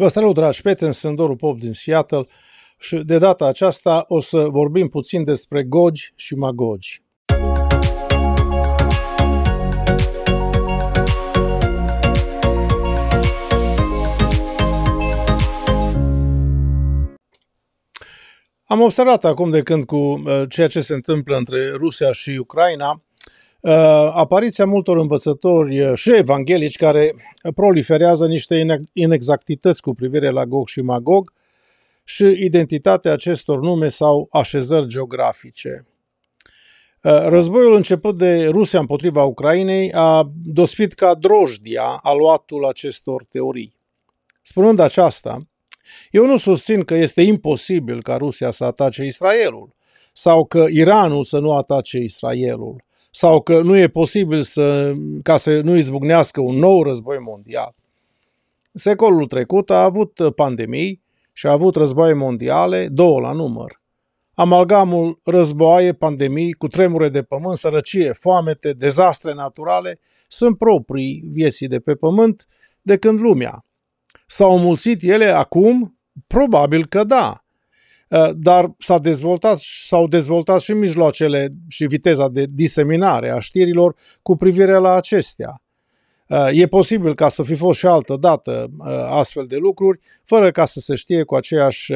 Vă salut, dragi prieteni, sunt Doru Pop din Seattle și de data aceasta o să vorbim puțin despre gogi și magogi. Am observat acum de când cu uh, ceea ce se întâmplă între Rusia și Ucraina, Uh, apariția multor învățători uh, și evanghelici care proliferează niște inexactități cu privire la Gog și Magog și identitatea acestor nume sau așezări geografice. Uh, războiul început de Rusia împotriva Ucrainei a dospit ca drojdia aluatul acestor teorii. Spunând aceasta, eu nu susțin că este imposibil ca Rusia să atace Israelul sau că Iranul să nu atace Israelul sau că nu e posibil să, ca să nu izbucnească un nou război mondial. Secolul trecut a avut pandemii și a avut războaie mondiale, două la număr. Amalgamul războaie, pandemii, cu tremure de pământ, sărăcie, foamete, dezastre naturale sunt proprii vieții de pe pământ de când lumea. S-au mulțit ele acum? Probabil că da, Eh, dar s-a dezvoltat, s-au dezvoltat și mijloacele și viteza de diseminare a știrilor cu privire la acestea. Eh, e posibil ca să fi fost și altă dată eh, astfel de lucruri, fără ca să se știe cu aceeași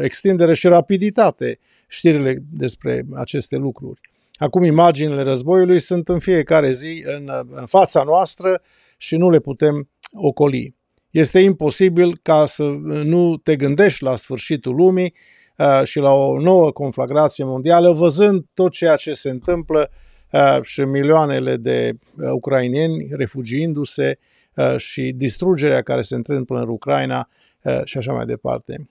extindere și rapiditate știrile despre aceste lucruri. Acum imaginile războiului sunt în fiecare zi în, în fața noastră și nu le putem ocoli. Este imposibil ca să nu te gândești la sfârșitul lumii Uh, și la o nouă conflagrație mondială, văzând tot ceea ce se întâmplă uh, și milioanele de uh, ucrainieni refugiindu-se și distrugerea care se întâmplă în Ucraina și așa mai departe.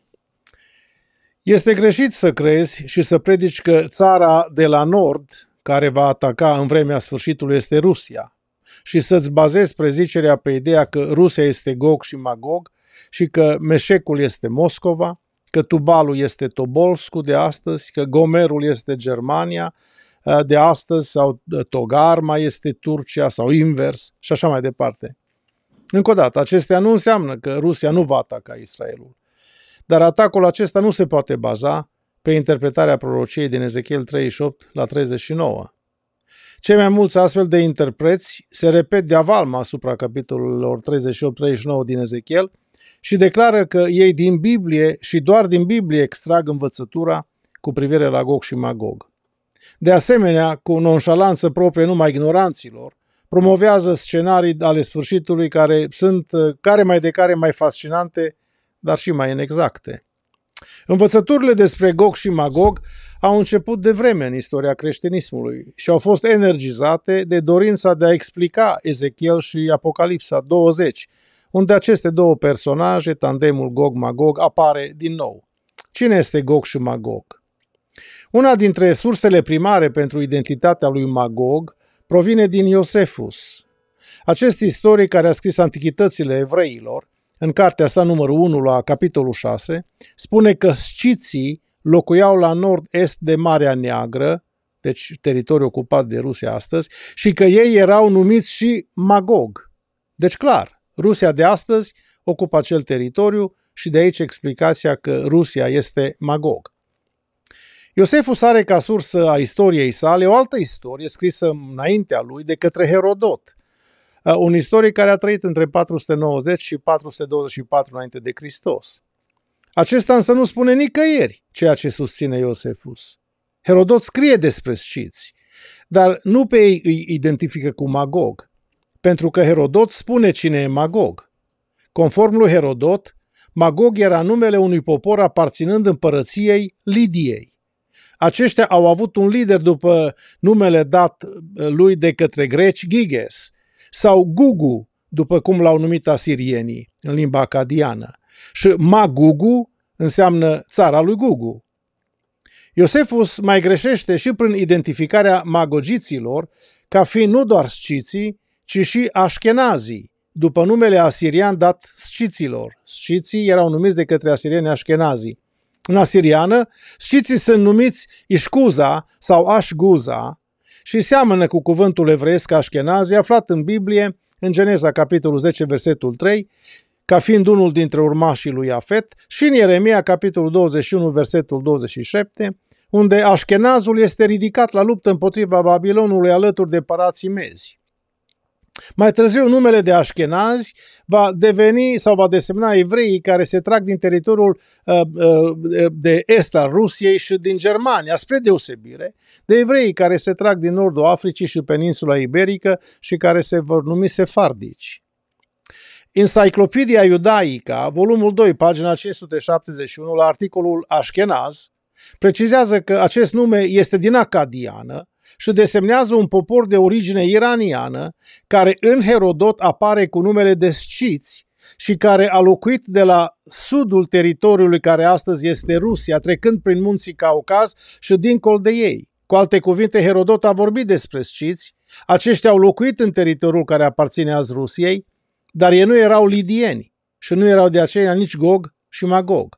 Este greșit să crezi și să predici că țara de la nord care va ataca în vremea sfârșitului este Rusia și să-ți bazezi prezicerea pe ideea că Rusia este Gog și Magog și că meșecul este Moscova, că Tubalul este Tobolscu de astăzi, că Gomerul este Germania de astăzi sau Togarma este Turcia sau invers și așa mai departe. Încă o dată, acestea nu înseamnă că Rusia nu va ataca Israelul. Dar atacul acesta nu se poate baza pe interpretarea prorociei din Ezechiel 38 la 39. Cei mai mulți astfel de interpreți se repet de avalma asupra capitolelor 38-39 din Ezechiel, și declară că ei din Biblie și doar din Biblie extrag învățătura cu privire la Gog și Magog. De asemenea, cu nonșalanță proprie numai ignoranților, promovează scenarii ale sfârșitului care sunt care mai de care mai fascinante, dar și mai inexacte. Învățăturile despre Gog și Magog au început de vreme în istoria creștinismului și au fost energizate de dorința de a explica Ezechiel și Apocalipsa 20, unde aceste două personaje, tandemul Gog-Magog, apare din nou. Cine este Gog și Magog? Una dintre sursele primare pentru identitatea lui Magog provine din Iosefus, acest istoric care a scris Antichitățile evreilor, în cartea sa numărul 1 la capitolul 6, spune că sciții locuiau la nord-est de Marea Neagră, deci teritoriul ocupat de Rusia astăzi, și că ei erau numiți și Magog. Deci clar, Rusia de astăzi ocupă acel teritoriu și de aici explicația că Rusia este Magog. Iosefus are ca sursă a istoriei sale o altă istorie scrisă înaintea lui de către Herodot, un istorie care a trăit între 490 și 424 înainte de Hristos. Acesta însă nu spune nicăieri ceea ce susține Iosefus. Herodot scrie despre sciți, dar nu pe ei îi identifică cu Magog, pentru că Herodot spune cine e Magog. Conform lui Herodot, Magog era numele unui popor aparținând împărăției Lidiei. Aceștia au avut un lider după numele dat eh, lui de către greci Giges sau Gugu, după cum l-au numit asirienii în limba acadiană. Și Magugu înseamnă țara lui Gugu. Iosefus mai greșește și prin identificarea magogiților ca fiind nu doar sciții, ci și așchenazii, după numele asirian dat sciților. Sciții erau numiți de către asirieni așchenazii. În asiriană, sciții sunt numiți Ișcuza sau Așguza și seamănă cu cuvântul evreiesc așchenazi aflat în Biblie, în Geneza, capitolul 10, versetul 3, ca fiind unul dintre urmașii lui Afet, și în Ieremia, capitolul 21, versetul 27, unde așchenazul este ridicat la luptă împotriva Babilonului alături de parații mezi. Mai târziu, numele de așchenazi va deveni sau va desemna evreii care se trag din teritoriul uh, uh, uh, de est al Rusiei și din Germania, spre deosebire de evreii care se trag din nordul Africii și peninsula iberică și care se vor numi sefardici. Enciclopedia Iudaica, volumul 2, pagina 571, la articolul Ashkenaz, precizează că acest nume este din acadiană, și desemnează un popor de origine iraniană, care în Herodot apare cu numele de sciți și care a locuit de la sudul teritoriului care astăzi este Rusia, trecând prin munții Caucaz și dincolo de ei. Cu alte cuvinte, Herodot a vorbit despre sciți, aceștia au locuit în teritoriul care aparține azi Rusiei, dar ei nu erau lidieni și nu erau de aceea nici Gog și Magog.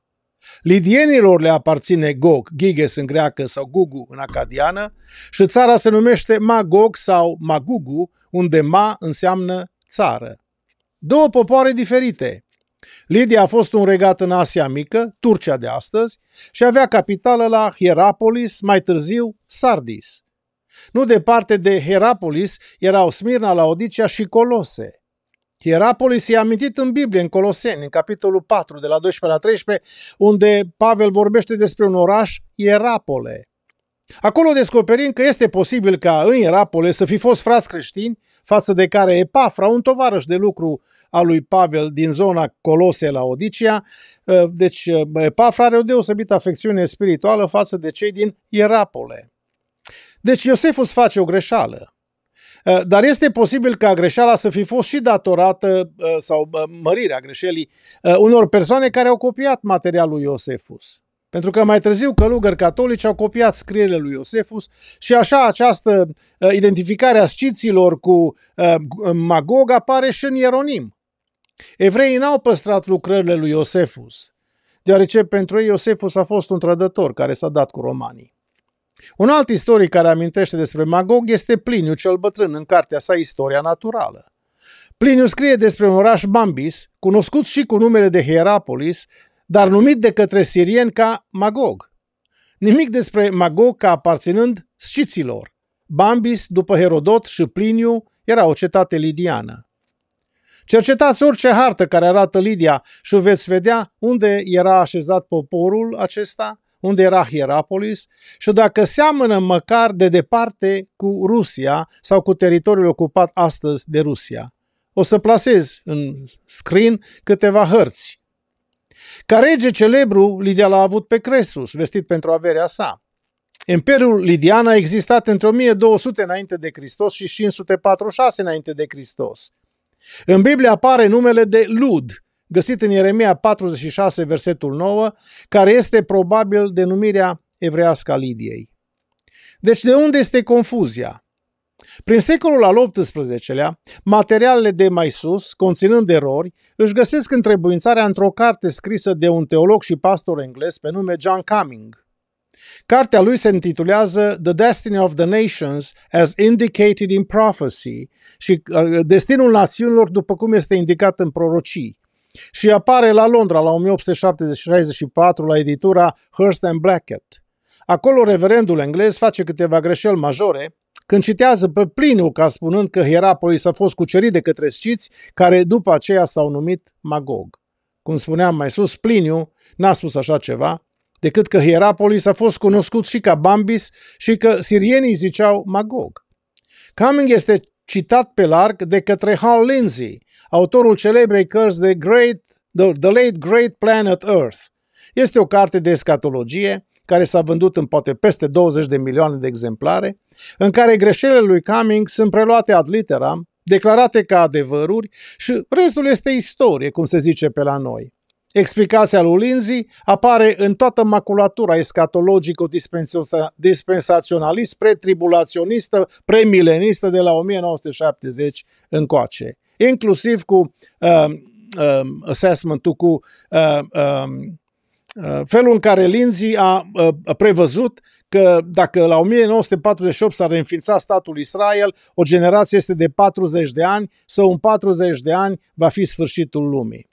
Lidienilor le aparține Gog, Giges în greacă sau Gugu în acadiană și țara se numește Magog sau Magugu, unde Ma înseamnă țară. Două popoare diferite. Lidia a fost un regat în Asia Mică, Turcia de astăzi, și avea capitală la Hierapolis, mai târziu Sardis. Nu departe de Hierapolis erau Smirna, Laodicea și Colose – Hierapolis e amintit în Biblie, în Coloseni, în capitolul 4, de la 12 la 13, unde Pavel vorbește despre un oraș Ierapole. Acolo descoperim că este posibil ca în Ierapole să fi fost frați creștini, față de care Epafra, un tovarăș de lucru al lui Pavel din zona Colose la Odicia, ă, deci ă, Epafra are o deosebită afecțiune spirituală față de cei din Ierapole. Deci Iosefus face o greșeală. Eh, dar este posibil ca greșeala să fi fost și datorată eh, sau eh, mărirea greșelii unor persoane care au copiat materialul Iosefus. Pentru că mai târziu călugări catolici au copiat scrierile lui Iosefus și așa această identificare a sciților cu Magog apare și în Ieronim. Evreii n-au păstrat lucrările lui Iosefus, deoarece pentru ei Iosefus a fost un trădător care s-a dat cu romanii. Un alt istoric care amintește despre Magog este Pliniu cel bătrân în cartea sa Istoria Naturală. Pliniu scrie despre un oraș Bambis, cunoscut și cu numele de Hierapolis, dar numit de către sirieni ca Magog. Nimic despre Magog ca aparținând sciților. Bambis, după Herodot și Pliniu, era o cetate lidiană. Cercetați orice hartă care arată Lidia și veți vedea unde era așezat poporul acesta, unde era Hierapolis, și dacă seamănă măcar de departe cu Rusia sau cu teritoriul ocupat astăzi de Rusia. O să plasez în screen câteva hărți. Ca rege celebru, Lidia l-a avut pe Cresus, vestit pentru averea sa. Imperiul Lidian a existat între 1200 înainte de Hristos și 546 înainte de Hristos. În Biblie apare numele de Lud, găsit în Ieremia 46, versetul 9, care este probabil denumirea evrească a Lidiei. Deci de unde este confuzia? Prin secolul al XVIII-lea, materialele de mai sus, conținând erori, își găsesc întrebuințarea într-o carte scrisă de un teolog și pastor englez pe nume John Cumming. Cartea lui se intitulează The Destiny of the Nations as Indicated in Prophecy și uh, Destinul Națiunilor după cum este indicat în prorocii și apare la Londra la 1864 la editura Hearst and Blackett. Acolo reverendul englez face câteva greșeli majore când citează pe Pliniu ca spunând că Hierapolis a fost cucerit de către sciți care după aceea s-au numit Magog. Cum spuneam mai sus, Pliniu n-a spus așa ceva, decât că Hierapolis a fost cunoscut și ca Bambis și că sirienii ziceau Magog. Cumming este citat pe larg de către Hal Lindsey, autorul celebrei cărți The, Great, The, The Late Great Planet Earth. Este o carte de escatologie care s-a vândut în poate peste 20 de milioane de exemplare, în care greșelile lui Cumming sunt preluate ad literam, declarate ca adevăruri și restul este istorie, cum se zice pe la noi. Explicația lui Lindsay apare în toată maculatura escatologico-dispensaționalist, pretribulaționistă, premilenistă de la 1970 încoace, inclusiv cu uh, uh, assessment-ul, cu uh, uh, felul în care Lindsay a uh, prevăzut că dacă la 1948 s ar înființa statul Israel, o generație este de 40 de ani, sau în 40 de ani va fi sfârșitul lumii.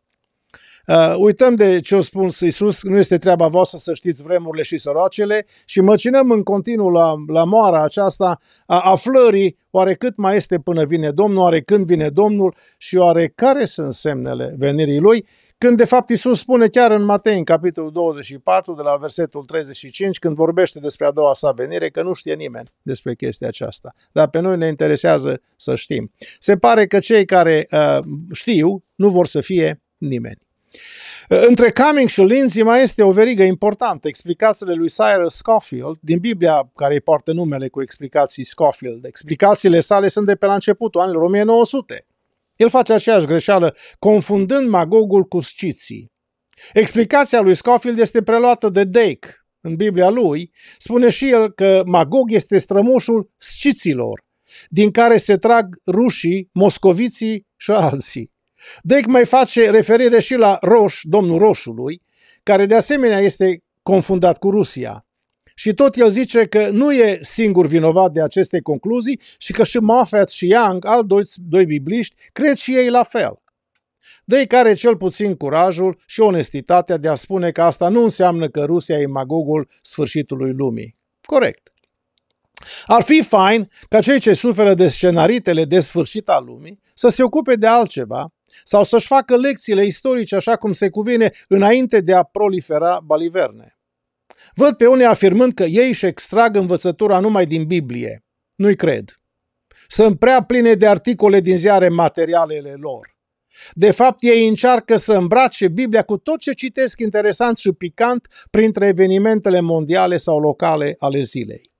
Uh, uităm de ce o spun Iisus, nu este treaba voastră să știți vremurile și săracele și măcinăm în continuu la, la moara aceasta a aflării oare cât mai este până vine Domnul, oare când vine Domnul și oare care sunt semnele venirii Lui, când de fapt Iisus spune chiar în Matei, în capitolul 24, de la versetul 35, când vorbește despre a doua sa venire, că nu știe nimeni despre chestia aceasta. Dar pe noi ne interesează să știm. Se pare că cei care uh, știu nu vor să fie nimeni. Între Cumming și Lindsay mai este o verigă importantă, explicațiile lui Cyrus Scofield, din Biblia care îi poartă numele cu explicații Scofield. Explicațiile sale sunt de pe la începutul anilor 1900. El face aceeași greșeală, confundând magogul cu sciții. Explicația lui Scofield este preluată de Dake în Biblia lui, spune și el că Magog este strămoșul sciților, din care se trag rușii, moscoviții și alții. Dec mai face referire și la Roș, domnul Roșului, care de asemenea este confundat cu Rusia. Și tot el zice că nu e singur vinovat de aceste concluzii și că și Moffat și Young, al doi, doi bibliști, cred și ei la fel. De deci care cel puțin curajul și onestitatea de a spune că asta nu înseamnă că Rusia e magogul sfârșitului lumii. Corect. Ar fi fain ca cei ce suferă de scenaritele de sfârșit al lumii să se ocupe de altceva sau să-și facă lecțiile istorice așa cum se cuvine înainte de a prolifera baliverne. Văd pe unii afirmând că ei își extrag învățătura numai din Biblie. Nu-i cred. Sunt prea pline de articole din ziare materialele lor. De fapt, ei încearcă să îmbrace Biblia cu tot ce citesc interesant și picant printre evenimentele mondiale sau locale ale zilei.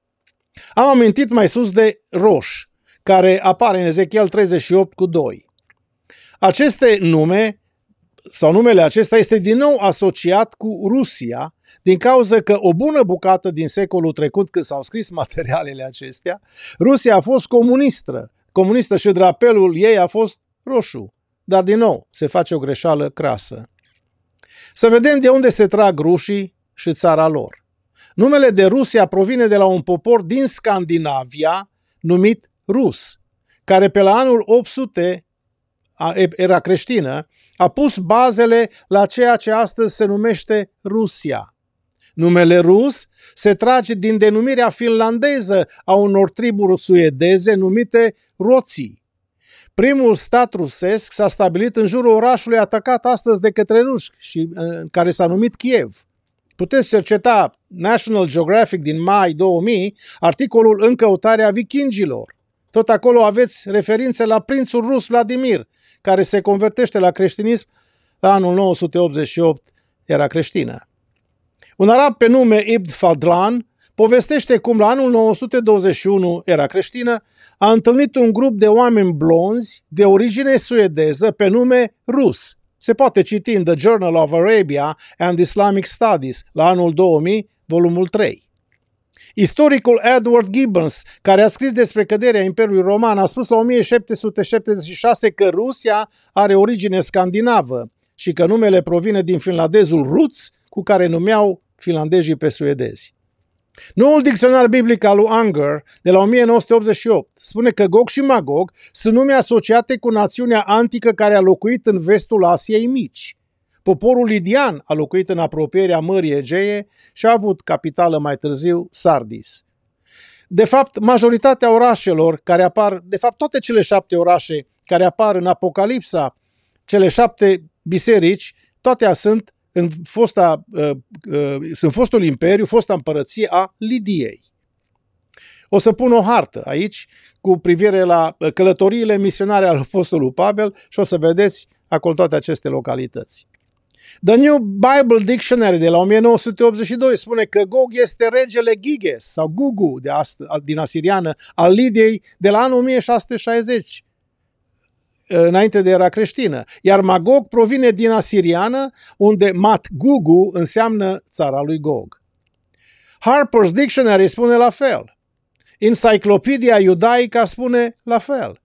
Am amintit mai sus de Roș, care apare în Ezechiel 38 cu 2. Aceste nume sau numele acesta este din nou asociat cu Rusia, din cauza că o bună bucată din secolul trecut, când s-au scris materialele acestea, Rusia a fost comunistă, comunistă și drapelul ei a fost roșu. Dar, din nou, se face o greșeală crasă. Să vedem de unde se trag rușii și țara lor. Numele de Rusia provine de la un popor din Scandinavia numit Rus, care pe la anul 800 era creștină, a pus bazele la ceea ce astăzi se numește Rusia. Numele rus se trage din denumirea finlandeză a unor triburi suedeze numite roții. Primul stat rusesc s-a stabilit în jurul orașului atacat astăzi de către ruși și uh, care s-a numit Kiev. Puteți cerceta National Geographic din mai 2000 articolul În căutarea vikingilor. Tot acolo aveți referințe la prințul rus Vladimir, care se convertește la creștinism la anul 988, era creștină. Un arab pe nume Ibn Fadlan povestește cum la anul 921 era creștină, a întâlnit un grup de oameni blonzi de origine suedeză pe nume Rus. Se poate citi în The Journal of Arabia and Islamic Studies la anul 2000, volumul 3. Istoricul Edward Gibbons, care a scris despre căderea Imperiului Roman, a spus la 1776 că Rusia are origine scandinavă și că numele provine din finlandezul Ruț, cu care numeau finlandezii pe suedezi. Noul dicționar biblic al lui Anger de la 1988 spune că Gog și Magog sunt nume asociate cu națiunea antică care a locuit în vestul Asiei Mici. Poporul lidian a locuit în apropierea Mării Egee și a avut capitală mai târziu Sardis. De fapt, majoritatea orașelor care apar, de fapt toate cele șapte orașe care apar în Apocalipsa, cele șapte biserici, toate sunt în, fosta, uh, uh, sunt fostul imperiu, fosta împărăție a Lidiei. O să pun o hartă aici cu privire la ă, călătoriile misionare al apostolului Pavel și o să vedeți acolo toate aceste localități. The New Bible Dictionary de la 1982 spune că Gog este regele Giges sau Gugu de ast- din asiriană al Lidiei de la anul 1660 ă, înainte de era creștină. Iar Magog provine din asiriană, unde Mat Gugu înseamnă țara lui Gog. Harper's Dictionary spune la fel. Enciclopedia iudaica spune la fel.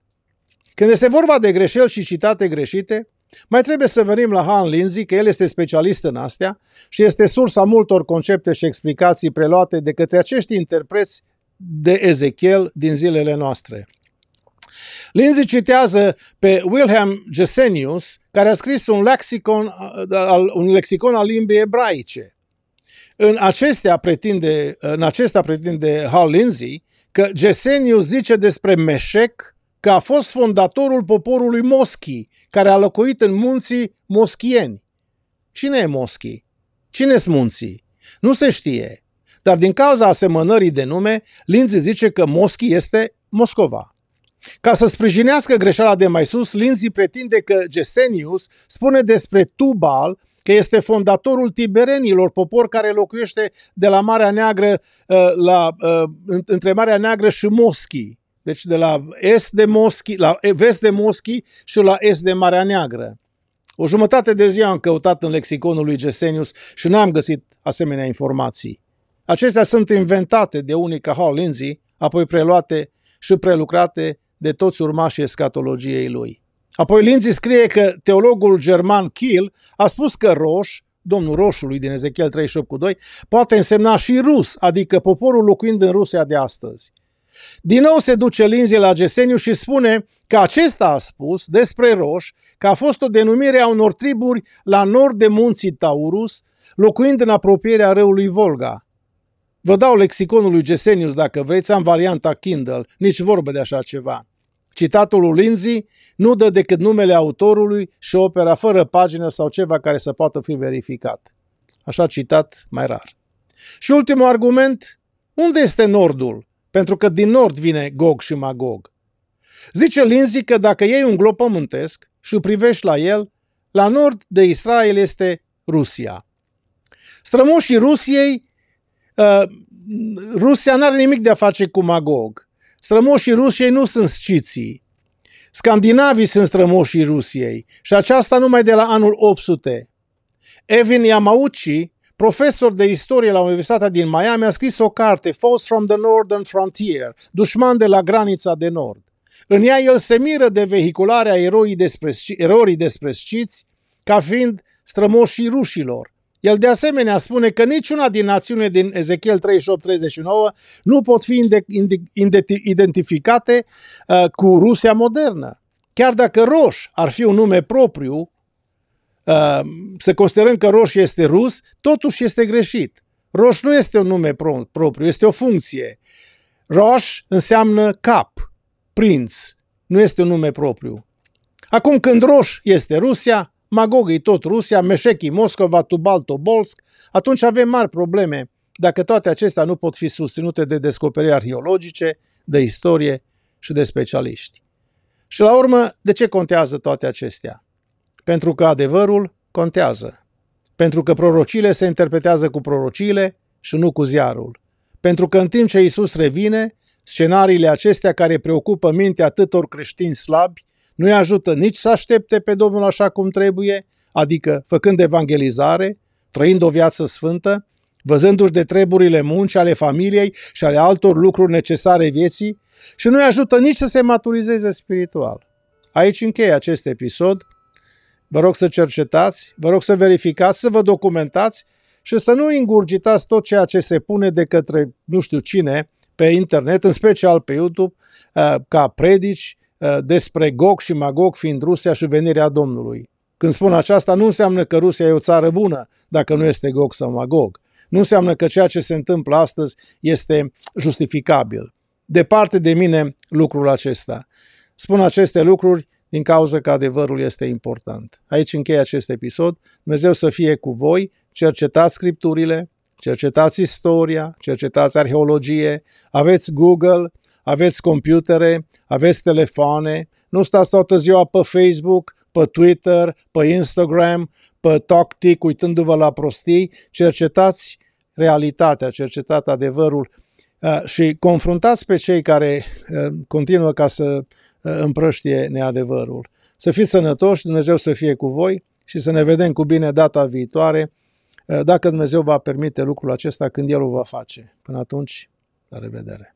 Când este vorba de greșeli și citate greșite, mai trebuie să venim la Han Lindsay, că el este specialist în astea și este sursa multor concepte și explicații preluate de către acești interpreți de Ezechiel din zilele noastre. Lindsay citează pe Wilhelm Gesenius, care a scris un lexicon, un lexicon al limbii ebraice. În acestea pretinde, în acestea pretinde Hal Lindsay că Gesenius zice despre Meșec că a fost fondatorul poporului Moschi, care a locuit în munții moschieni. Cine e Moschi? Cine sunt munții? Nu se știe. Dar din cauza asemănării de nume, Linzi zice că Moschi este Moscova. Ca să sprijinească greșeala de mai sus, Linzi pretinde că Gesenius spune despre Tubal că este fondatorul tiberenilor, popor care locuiește de la Marea Neagră uh, la, uh, între Marea Neagră și Moschi. Deci de la est de Moschi, la vest de Moschi și la est de Marea Neagră. O jumătate de zi am căutat în lexiconul lui Gesenius și n-am găsit asemenea informații. Acestea sunt inventate de unii ca Hall Lindsay, apoi preluate și prelucrate de toți urmașii escatologiei lui. Apoi Lindsay scrie că teologul german Kiel a spus că roș, domnul roșului din Ezechiel 38,2, poate însemna și rus, adică poporul locuind în Rusia de astăzi. Din nou se duce Linzi la Geseniu și spune că acesta a spus despre roș, că a fost o denumire a unor triburi la nord de munții Taurus, locuind în apropierea râului Volga. Vă dau lexiconul lui Gesenius dacă vreți, am varianta Kindle, nici vorbă de așa ceva. Citatul lui Lindsay nu dă decât numele autorului și opera fără pagină sau ceva care să poată fi verificat. Așa citat mai rar. Și ultimul argument, unde este nordul? pentru că din nord vine Gog și Magog. Zice Linzi că dacă iei un glob pământesc și privești la el, la nord de Israel este Rusia. Strămoșii Rusiei, uh, Rusia n-are nimic de a face cu Magog. Strămoșii Rusiei nu sunt sciții. Scandinavii sunt strămoșii Rusiei și aceasta numai de la anul 800. Evin Yamauchi, profesor de istorie la Universitatea din Miami, a scris o carte, Foes from the Northern Frontier, dușman de la granița de nord. În ea el se miră de vehicularea eroii despresci, erorii despresciți ca fiind strămoșii rușilor. El de asemenea spune că niciuna din națiune din Ezechiel 38-39 nu pot fi identificate uh, cu Rusia modernă. Chiar dacă Roș ar fi un nume propriu, Ehm, să considerăm că roșu este rus, totuși este greșit. Roș nu este un nume pro- propriu, este o funcție. Roș înseamnă cap, prinț, nu este un nume propriu. Acum când Roș este Rusia, Magog e tot Rusia, Meșechi, Moscova, Tubal, Tobolsk, atunci avem mari probleme dacă toate acestea nu pot fi susținute de descoperiri arheologice, de istorie și de specialiști. Și la urmă, de ce contează toate acestea? pentru că adevărul contează, pentru că prorocile se interpretează cu prorocile și nu cu ziarul, pentru că în timp ce Isus revine, scenariile acestea care preocupă mintea atâtor creștini slabi nu-i ajută nici să aștepte pe Domnul așa cum trebuie, adică făcând evangelizare, trăind o viață sfântă, văzându-și de treburile muncii ale familiei și ale altor lucruri necesare vieții și nu-i ajută nici să se maturizeze spiritual. Aici încheie acest episod Vă rog să cercetați, vă rog să verificați, să vă documentați și să nu ingurgitați tot ceea ce se pune de către nu știu cine pe internet, în special pe YouTube, uh, ca predici uh, despre Gog și Magog fiind Rusia și venirea Domnului. Când spun aceasta, nu înseamnă că Rusia e o țară bună dacă nu este Gog sau Magog. Nu înseamnă că ceea ce se întâmplă astăzi este justificabil. Departe de mine lucrul acesta. Spun aceste lucruri din cauza că adevărul este important. Aici încheie acest episod. Dumnezeu să fie cu voi, cercetați scripturile, cercetați istoria, cercetați arheologie, aveți Google, aveți computere, aveți telefoane, nu stați toată ziua pe Facebook, pe Twitter, pe Instagram, pe TalkTik uitându-vă la prostii, cercetați realitatea, cercetați adevărul Uh, și confruntați pe cei care uh, continuă ca să uh, împrăștie neadevărul. Să fiți sănătoși, Dumnezeu să fie cu voi și să ne vedem cu bine data viitoare, dacă Dumnezeu va permite lucrul acesta când El o va face. Până atunci, la revedere!